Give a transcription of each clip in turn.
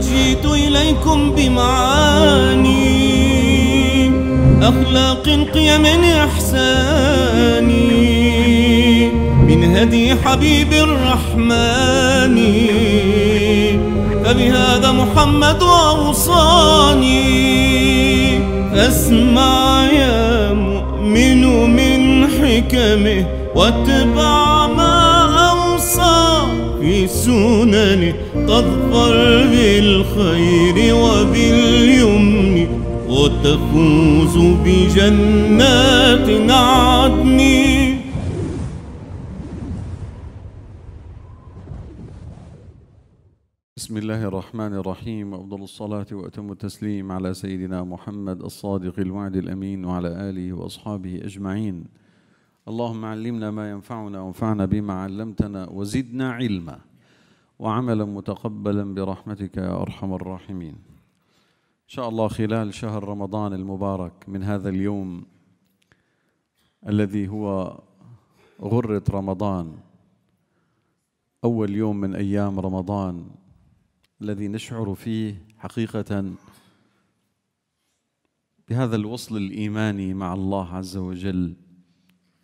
جئت إليكم بمعاني أخلاق قيم إحساني من هدي حبيب الرحمن فبهذا محمد أوصاني أسمع يا مؤمن من حكمه واتبعه سنن تظفر بالخير وباليمن وتفوز بجنات عدن بسم الله الرحمن الرحيم أفضل الصلاة وأتم التسليم على سيدنا محمد الصادق الوعد الأمين وعلى آله وأصحابه أجمعين اللهم علمنا ما ينفعنا وانفعنا بما علمتنا وزدنا علما وعملا متقبلا برحمتك يا ارحم الراحمين. ان شاء الله خلال شهر رمضان المبارك من هذا اليوم الذي هو غره رمضان اول يوم من ايام رمضان الذي نشعر فيه حقيقه بهذا الوصل الايماني مع الله عز وجل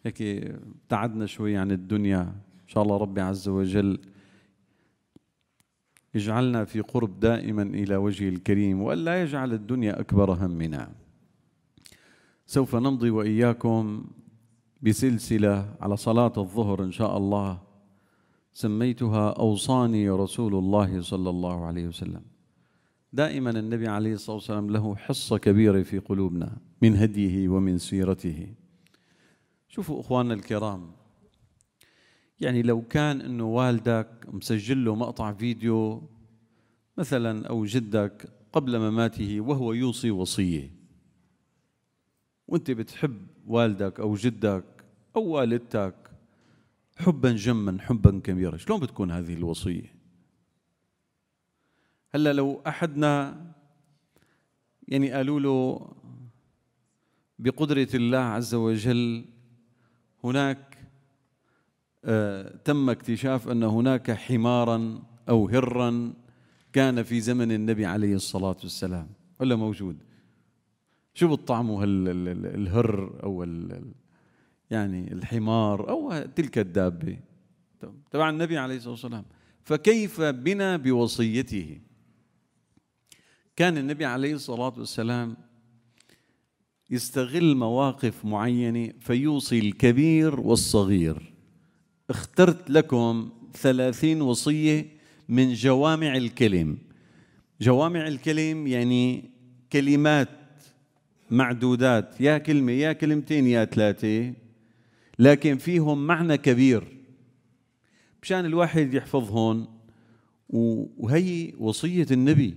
هيك ابتعدنا شوي عن الدنيا ان شاء الله ربي عز وجل اجعلنا في قرب دائما إلى وجه الكريم وألا يجعل الدنيا أكبر همنا سوف نمضي وإياكم بسلسلة على صلاة الظهر إن شاء الله سميتها أوصاني رسول الله صلى الله عليه وسلم دائما النبي عليه الصلاة والسلام له حصة كبيرة في قلوبنا من هديه ومن سيرته شوفوا إخواننا الكرام يعني لو كان انه والدك مسجل له مقطع فيديو مثلا او جدك قبل مماته وهو يوصي وصيه وانت بتحب والدك او جدك او والدتك حبا جما حبا كبيرا شلون بتكون هذه الوصيه هلا لو احدنا يعني قالوا له بقدره الله عز وجل هناك آه، تم اكتشاف أن هناك حمارا أو هرا كان في زمن النبي عليه الصلاة والسلام ولا موجود شو بالطعم الهر أو يعني الحمار أو تلك الدابة تبع النبي عليه الصلاة والسلام فكيف بنا بوصيته كان النبي عليه الصلاة والسلام يستغل مواقف معينة فيوصي الكبير والصغير اخترت لكم ثلاثين وصية من جوامع الكلم جوامع الكلم يعني كلمات معدودات يا كلمة يا كلمتين يا ثلاثة لكن فيهم معنى كبير مشان الواحد يحفظهم وهي وصية النبي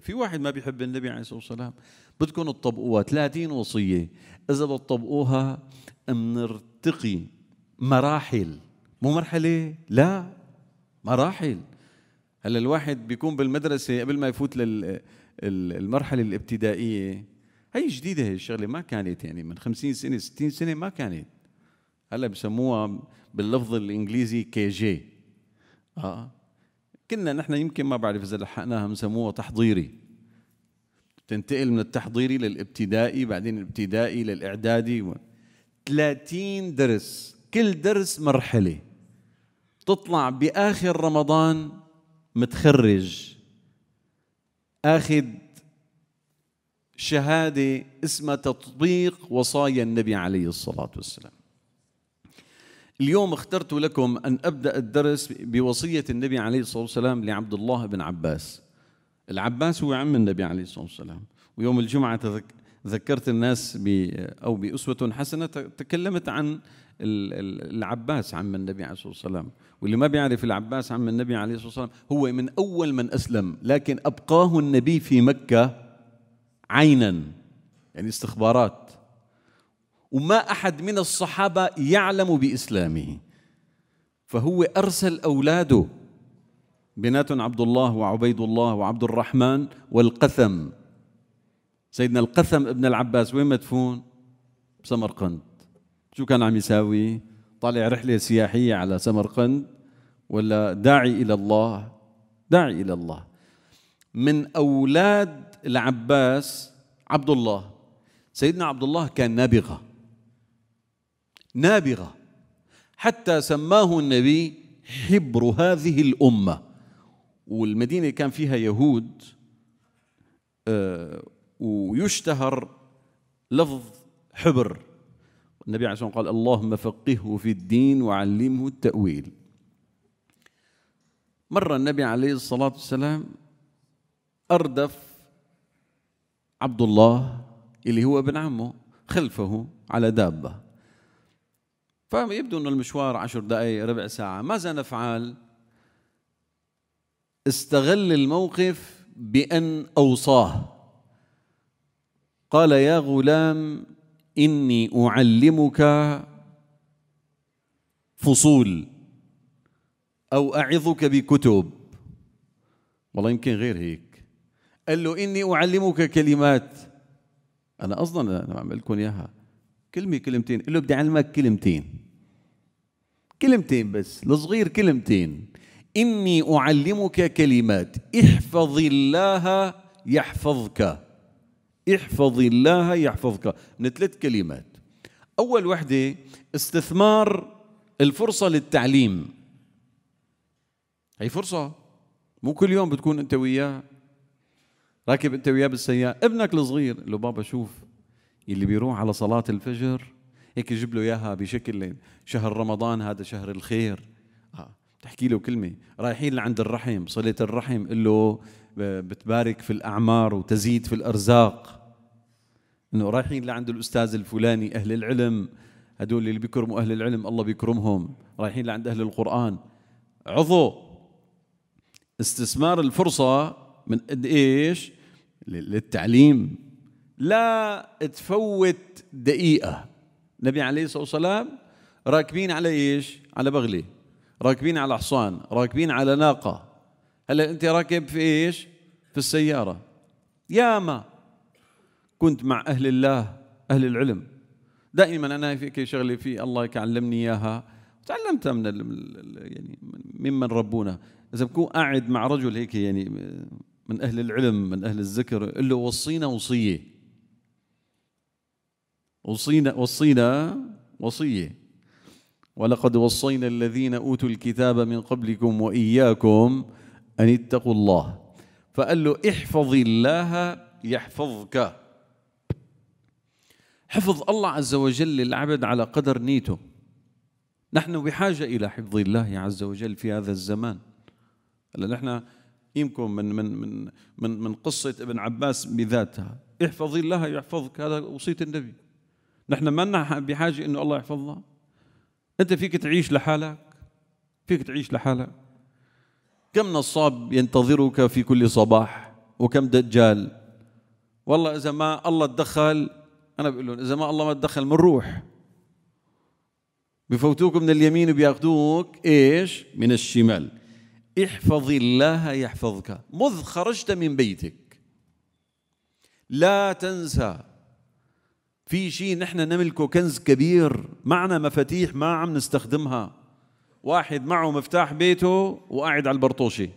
في واحد ما بيحب النبي عليه الصلاة والسلام بدكم تطبقوها 30 وصية إذا بتطبقوها بنرتقي مراحل مو مرحله لا مراحل هلا الواحد بيكون بالمدرسه قبل ما يفوت للمرحله الابتدائيه هي جديده هي الشغله ما كانت يعني من 50 سنه 60 سنه ما كانت هلا بسموها باللفظ الانجليزي كي جي اه كنا نحن يمكن ما بعرف اذا لحقناها بسموها تحضيري تنتقل من التحضيري للابتدائي بعدين الابتدائي للاعدادي 30 درس كل درس مرحلة تطلع بآخر رمضان متخرج آخذ شهادة اسمها تطبيق وصايا النبي عليه الصلاة والسلام اليوم اخترت لكم أن أبدأ الدرس بوصية النبي عليه الصلاة والسلام لعبد الله بن عباس العباس هو عم النبي عليه الصلاة والسلام ويوم الجمعة ذكرت الناس ب أو بأسوة حسنة تكلمت عن العباس عم النبي عليه الصلاة والسلام واللي ما بيعرف العباس عم النبي عليه الصلاة والسلام هو من أول من أسلم لكن أبقاه النبي في مكة عينا يعني استخبارات وما أحد من الصحابة يعلم بإسلامه فهو أرسل أولاده بنات عبد الله وعبيد الله وعبد الرحمن والقثم سيدنا القثم ابن العباس وين مدفون؟ بسمرقند شو كان عم يساوي؟ طالع رحلة سياحية على سمرقند ولا داعي إلى الله داعي إلى الله من أولاد العباس عبد الله سيدنا عبد الله كان نابغة نابغة حتى سماه النبي حبر هذه الأمة والمدينة كان فيها يهود آه ويشتهر لفظ حبر النبي عليه الصلاه والسلام قال اللهم فقهه في الدين وعلمه التاويل مره النبي عليه الصلاه والسلام اردف عبد الله اللي هو ابن عمه خلفه على دابه فيبدو ان المشوار عشر دقائق ربع ساعه ماذا نفعل استغل الموقف بان اوصاه قال يا غلام إني أعلمك فصول أو أعظك بكتب والله يمكن غير هيك قال له إني أعلمك كلمات أنا أصلا أنا بعمل لكم إياها كلمة كلمتين قال له بدي أعلمك كلمتين كلمتين بس الصغير كلمتين إني أعلمك كلمات احفظ الله يحفظك احفظ الله يحفظك من ثلاث كلمات أول وحدة استثمار الفرصة للتعليم هي فرصة مو كل يوم بتكون أنت وياه راكب أنت وياه بالسيارة ابنك الصغير له بابا شوف اللي بيروح على صلاة الفجر هيك جيب له إياها بشكل شهر رمضان هذا شهر الخير آه. تحكي له كلمة رايحين لعند الرحم صلة الرحم قل له آه، بتبارك في الأعمار وتزيد في الأرزاق انه رايحين لعند الاستاذ الفلاني اهل العلم هدول اللي بيكرموا اهل العلم الله بيكرمهم رايحين لعند اهل القران عضو استثمار الفرصه من قد ايش للتعليم لا تفوت دقيقه النبي عليه الصلاه والسلام راكبين على ايش على بغله راكبين على حصان راكبين على ناقه هلا انت راكب في ايش في السياره ياما كنت مع أهل الله أهل العلم دائما أنا في شغلة في الله يعلمني إياها تعلمتها من يعني ممن ربونا إذا بكون قاعد مع رجل هيك يعني من أهل العلم من أهل الذكر قل له وصينا وصية وصينا وصينا وصية ولقد وصينا الذين أوتوا الكتاب من قبلكم وإياكم أن اتقوا الله فقال له احفظ الله يحفظك حفظ الله عز وجل للعبد على قدر نيته نحن بحاجة إلى حفظ الله عز وجل في هذا الزمان هلا نحن يمكن من من من من من قصة ابن عباس بذاتها احفظ الله يحفظك هذا وصية النبي نحن ما بحاجة إنه الله يحفظنا أنت فيك تعيش لحالك فيك تعيش لحالك كم نصاب ينتظرك في كل صباح وكم دجال والله إذا ما الله تدخل انا بقول لهم اذا ما الله ما تدخل روح بفوتوك من اليمين وبياخذوك ايش من الشمال احفظ الله يحفظك مذ خرجت من بيتك لا تنسى في شيء نحن نملكه كنز كبير معنا مفاتيح ما عم نستخدمها واحد معه مفتاح بيته وقاعد على البرطوشي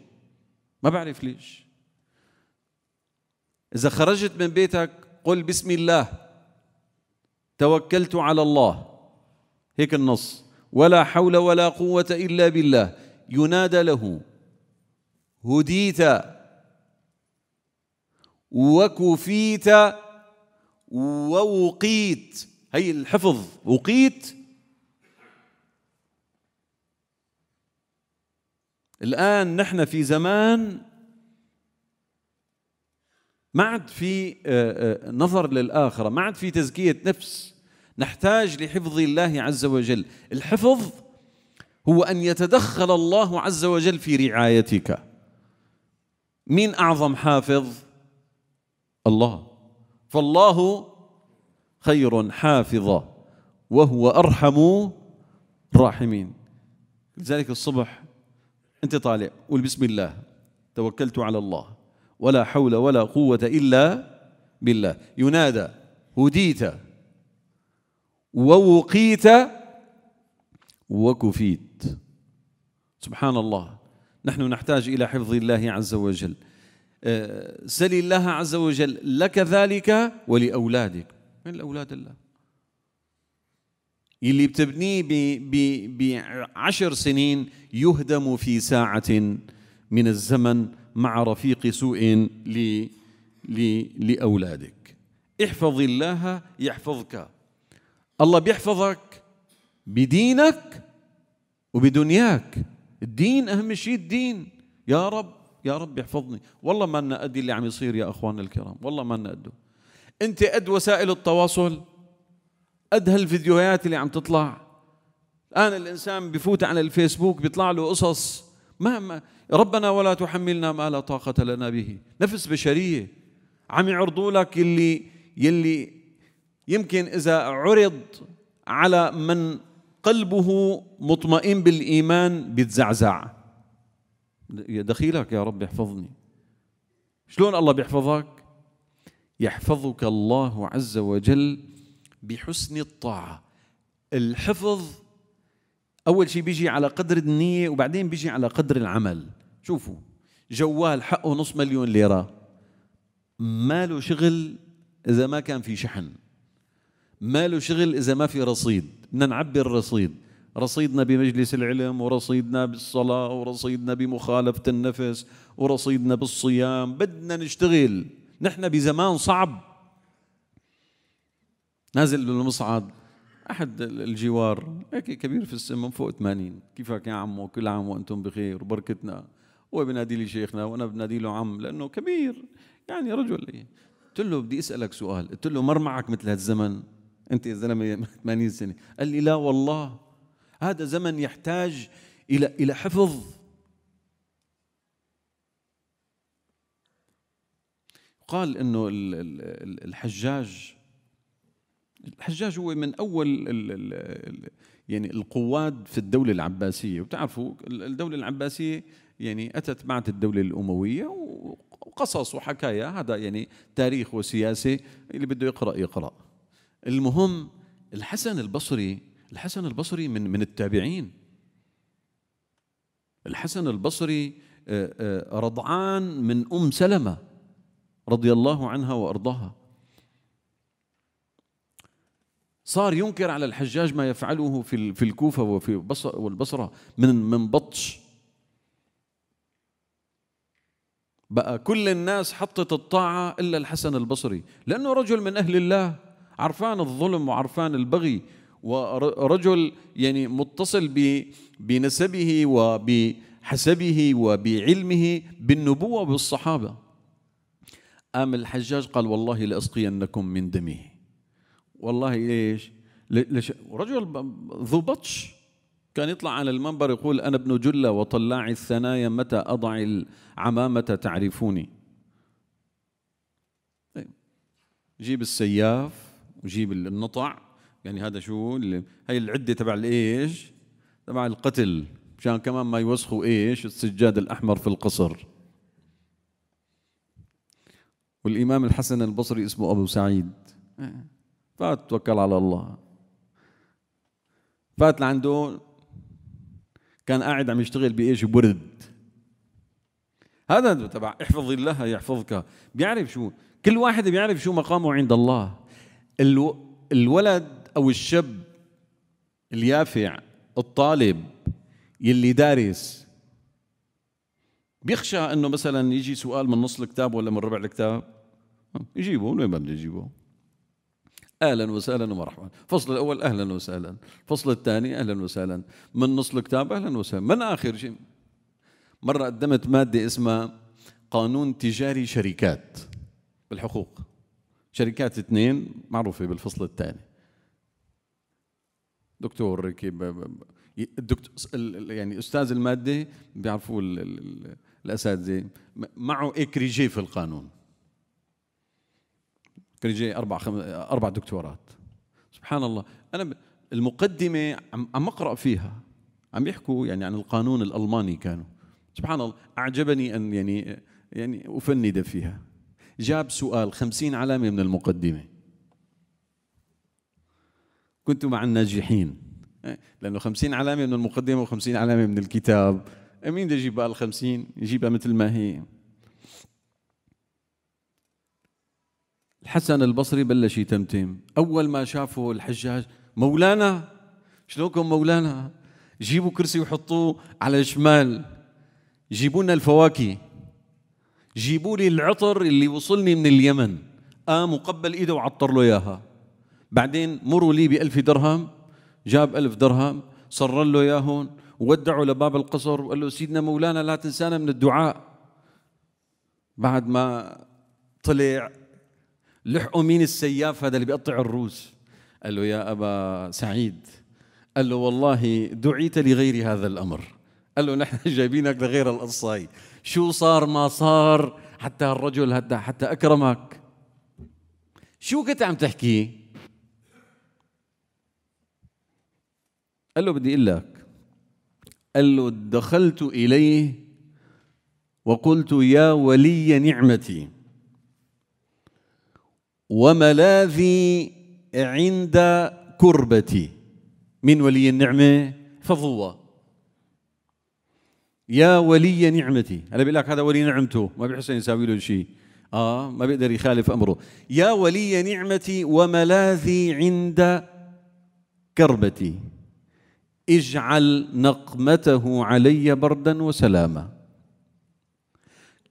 ما بعرف ليش إذا خرجت من بيتك قل بسم الله توكلت على الله هيك النص ولا حول ولا قوة إلا بالله ينادى له هديت وكفيت ووقيت هي الحفظ وقيت الآن نحن في زمان ما عاد في آه، آه، نظر للآخرة ما عاد في تزكية نفس نحتاج لحفظ الله عز وجل الحفظ هو أن يتدخل الله عز وجل في رعايتك مين أعظم حافظ الله فالله خير حافظ وهو أرحم الراحمين لذلك الصبح أنت طالع قول بسم الله توكلت على الله ولا حول ولا قوة إلا بالله ينادى هديت ووقيت وكفيت سبحان الله نحن نحتاج إلى حفظ الله عز وجل آه، سل الله عز وجل لك ذلك ولأولادك من الأولاد الله اللي بتبنيه بعشر سنين يهدم في ساعة من الزمن مع رفيق سوء لأولادك احفظ الله يحفظك الله بيحفظك بدينك وبدنياك الدين أهم شيء الدين يا رب يا رب يحفظني والله ما لنا أدي اللي عم يصير يا أخواننا الكرام والله ما لنا أدو أنت أد وسائل التواصل أد هالفيديوهات اللي عم تطلع الآن الإنسان بفوت على الفيسبوك بيطلع له قصص ما ربنا ولا تحملنا ما لا طاقة لنا به نفس بشرية عم يعرضوا لك اللي يلي يمكن إذا عرض على من قلبه مطمئن بالإيمان بيتزعزع دخيلك يا رب يحفظني شلون الله بيحفظك يحفظك الله عز وجل بحسن الطاعة الحفظ اول شيء بيجي على قدر النيه وبعدين بيجي على قدر العمل شوفوا جوال حقه نص مليون ليره ما له شغل اذا ما كان في شحن ما له شغل اذا ما في رصيد بدنا نعبي الرصيد رصيدنا بمجلس العلم ورصيدنا بالصلاة ورصيدنا بمخالفة النفس ورصيدنا بالصيام بدنا نشتغل نحن بزمان صعب نازل بالمصعد احد الجوار هيك كبير في السن من فوق 80 كيفك يا عمو كل عام وانتم بخير وبركتنا هو بنادي لي شيخنا وانا بنادي له عم لانه كبير يعني رجل قلت له بدي اسالك سؤال قلت له مر معك مثل هالزمن انت يا زلمه 80 سنه قال لي لا والله هذا زمن يحتاج الى الى حفظ قال انه الحجاج الحجاج هو من اول ال ال ال يعني القواد في الدوله العباسيه وبتعرفوا الدوله العباسيه يعني اتت بعد الدوله الامويه وقصص وحكايا هذا يعني تاريخ وسياسه اللي بده يقرا يقرا المهم الحسن البصري الحسن البصري من من التابعين الحسن البصري آه، آه، رضعان من ام سلمه رضي الله عنها وارضاها صار ينكر على الحجاج ما يفعله في في الكوفه وفي والبصره من من بطش بقى كل الناس حطت الطاعه الا الحسن البصري لانه رجل من اهل الله عرفان الظلم وعرفان البغي ورجل يعني متصل بنسبه وبحسبه وبعلمه بالنبوه وبالصحابه قام الحجاج قال والله لاسقينكم من دمه والله ليش؟ رجل ذو بطش كان يطلع على المنبر يقول أنا ابن جلة وطلاع الثنايا متى أضع العمامة تعرفوني طيب. جيب السياف وجيب النطع يعني هذا شو هي العدة تبع الإيش تبع القتل مشان كمان ما يوسخوا إيش السجاد الأحمر في القصر والإمام الحسن البصري اسمه أبو سعيد آه. فات توكل على الله فات لعنده كان قاعد عم يشتغل بايش برد هذا تبع احفظ الله يحفظك بيعرف شو كل واحد بيعرف شو مقامه عند الله الولد او الشاب اليافع الطالب يلي دارس بيخشى انه مثلا يجي سؤال من نص الكتاب ولا من ربع الكتاب يجيبه وين ما بده يجيبه اهلا وسهلا ومرحبا الفصل الاول اهلا وسهلا الفصل الثاني اهلا وسهلا من نص الكتاب اهلا وسهلا من اخر شيء مره قدمت ماده اسمها قانون تجاري شركات بالحقوق شركات اثنين معروفه بالفصل الثاني دكتور الدكتور يعني استاذ الماده بيعرفوه الاساتذه معه اكريجي في القانون كان جاي اربع خم... اربع دكتورات سبحان الله انا المقدمه عم, عم اقرا فيها عم يحكوا يعني عن القانون الالماني كانوا سبحان الله اعجبني ان يعني يعني افند فيها جاب سؤال خمسين علامه من المقدمه كنت مع الناجحين إيه؟ لانه خمسين علامه من المقدمه وخمسين علامه من الكتاب إيه، مين بده يجيب بقى ال 50 يجيبها مثل ما هي الحسن البصري بلش يتمتم أول ما شافه الحجاج مولانا شلونكم مولانا جيبوا كرسي وحطوه على الشمال جيبوا لنا الفواكه جيبوا لي العطر اللي وصلني من اليمن قام آه، وقبل ايده وعطر له اياها بعدين مروا لي بألف درهم جاب ألف درهم صر له اياهم وودعه لباب القصر وقال له سيدنا مولانا لا تنسانا من الدعاء بعد ما طلع لحقوا مين السياف هذا اللي بيقطع الروس قال له يا أبا سعيد قال له والله دعيت لغير هذا الأمر قال له نحن جايبينك لغير القصة شو صار ما صار حتى الرجل هدا حتى أكرمك شو كنت عم تحكي قال له بدي اقول لك قال له دخلت إليه وقلت يا ولي نعمتي وملاذي عند كربتي من ولي النعمة فضوى يا ولي نعمتي هلا بقول لك هذا ولي نعمته ما بيحسن يساوي له شيء اه ما بيقدر يخالف امره يا ولي نعمتي وملاذي عند كربتي اجعل نقمته علي بردا وسلاما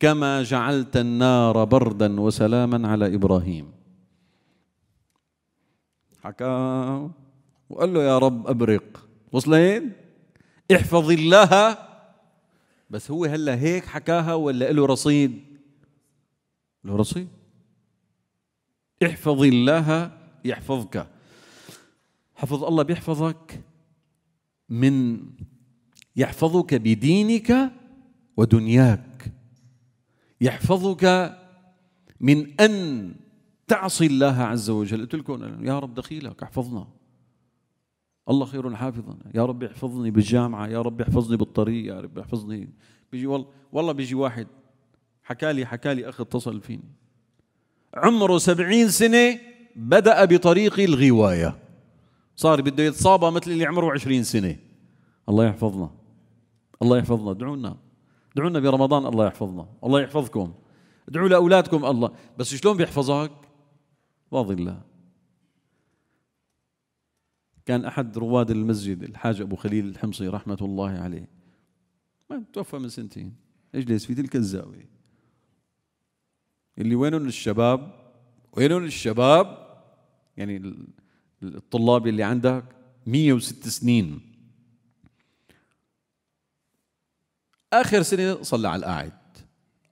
كما جعلت النار بردا وسلاما على ابراهيم حكى وقال له يا رب أبرق وصلين احفظ الله بس هو هلا هيك حكاها ولا له رصيد له رصيد احفظ الله يحفظك حفظ الله بيحفظك من يحفظك بدينك ودنياك يحفظك من ان تعصي الله عز وجل قلت لكم يا رب دخيلك احفظنا الله خير حافظا يا رب احفظني بالجامعة يا رب احفظني بالطريق يا رب احفظني بيجي والله والله بيجي واحد حكى لي حكى لي أخ اتصل فيني عمره سبعين سنة بدأ بطريق الغواية صار بده يتصابى مثل اللي عمره عشرين سنة الله يحفظنا الله يحفظنا دعونا دعونا برمضان الله يحفظنا الله يحفظكم ادعوا لأولادكم الله بس شلون بيحفظك فاضل الله كان أحد رواد المسجد الحاج أبو خليل الحمصي رحمة الله عليه ما توفى من سنتين اجلس في تلك الزاوية اللي وينهم الشباب وينهم الشباب يعني الطلاب اللي عندك 106 سنين آخر سنة صلى على القاعد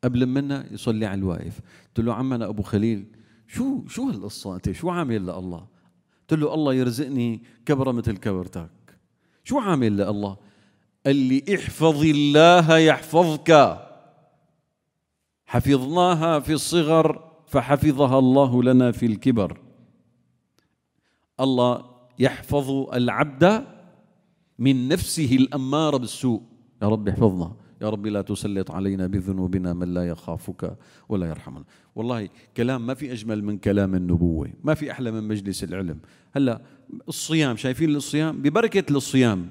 قبل منا يصلي على الواقف قلت له عمنا أبو خليل شو شو هالقصه انت شو عامل لله قلت له الله يرزقني كبره مثل كبرتك شو عامل لله قال لي احفظ الله يحفظك حفظناها في الصغر فحفظها الله لنا في الكبر الله يحفظ العبد من نفسه الأمارة بالسوء يا رب احفظنا يا رب لا تسلط علينا بذنوبنا من لا يخافك ولا يرحمنا والله كلام ما في أجمل من كلام النبوة ما في أحلى من مجلس العلم هلأ الصيام شايفين الصيام ببركة الصيام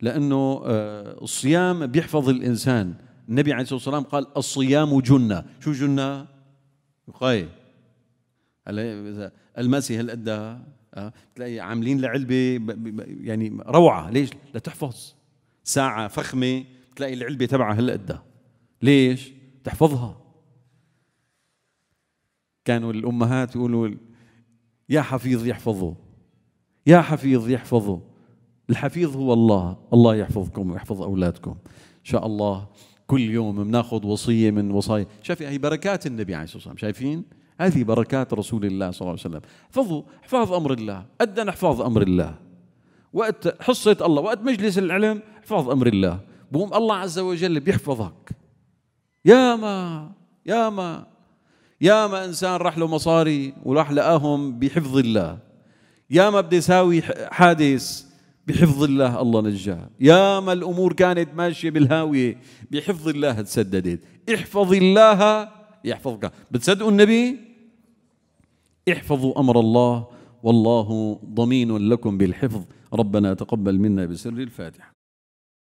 لأنه آه، الصيام بيحفظ الإنسان النبي عليه الصلاة والسلام قال الصيام جنة شو جنة؟ وقاية الماسي هل أدى آه، تلاقي عاملين لعلبة يعني روعة ليش؟ لتحفظ ساعة فخمة تلاقي العلبة تبعها هلا قدها ليش؟ تحفظها كانوا الأمهات يقولوا يا حفيظ يحفظه يا حفيظ يحفظه الحفيظ هو الله الله يحفظكم ويحفظ أولادكم إن شاء الله كل يوم بناخذ وصية من وصايا شايف هي بركات النبي عليه الصلاة والسلام شايفين هذه بركات رسول الله صلى الله عليه وسلم احفظوا احفاظ أمر الله أدنا احفاظ أمر الله وقت حصة الله وقت مجلس العلم احفاظ أمر الله بقوم الله عز وجل بيحفظك ياما ياما ياما انسان راح له مصاري وراح لقاهم بحفظ الله ياما بده يساوي حادث بحفظ الله الله نجاه ياما الامور كانت ماشيه بالهاويه بحفظ الله تسددت احفظ الله يحفظك بتصدقوا النبي احفظوا امر الله والله ضمين لكم بالحفظ ربنا تقبل منا بسر الفاتحه